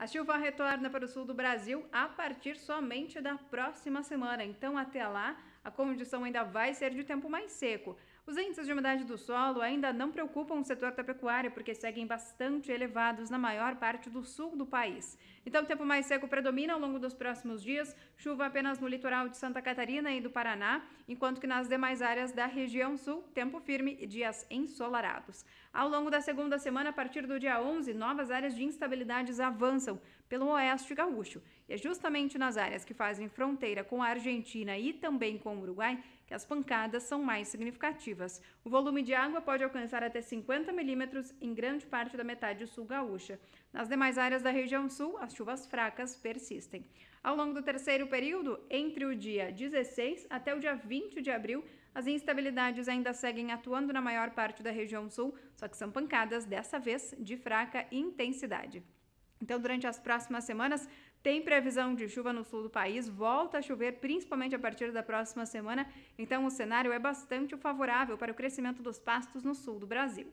A chuva retorna para o sul do Brasil a partir somente da próxima semana, então até lá a condição ainda vai ser de tempo mais seco, os índices de umidade do solo ainda não preocupam o setor da pecuária, porque seguem bastante elevados na maior parte do sul do país. Então, o tempo mais seco predomina ao longo dos próximos dias, chuva apenas no litoral de Santa Catarina e do Paraná, enquanto que nas demais áreas da região sul, tempo firme e dias ensolarados. Ao longo da segunda semana, a partir do dia 11, novas áreas de instabilidades avançam pelo oeste gaúcho. E é justamente nas áreas que fazem fronteira com a Argentina e também com o Uruguai que as pancadas são mais significativas. O volume de água pode alcançar até 50 milímetros em grande parte da metade sul gaúcha. Nas demais áreas da região sul, as chuvas fracas persistem. Ao longo do terceiro período, entre o dia 16 até o dia 20 de abril, as instabilidades ainda seguem atuando na maior parte da região sul, só que são pancadas, dessa vez, de fraca intensidade. Então, durante as próximas semanas, tem previsão de chuva no sul do país, volta a chover, principalmente a partir da próxima semana. Então, o cenário é bastante favorável para o crescimento dos pastos no sul do Brasil.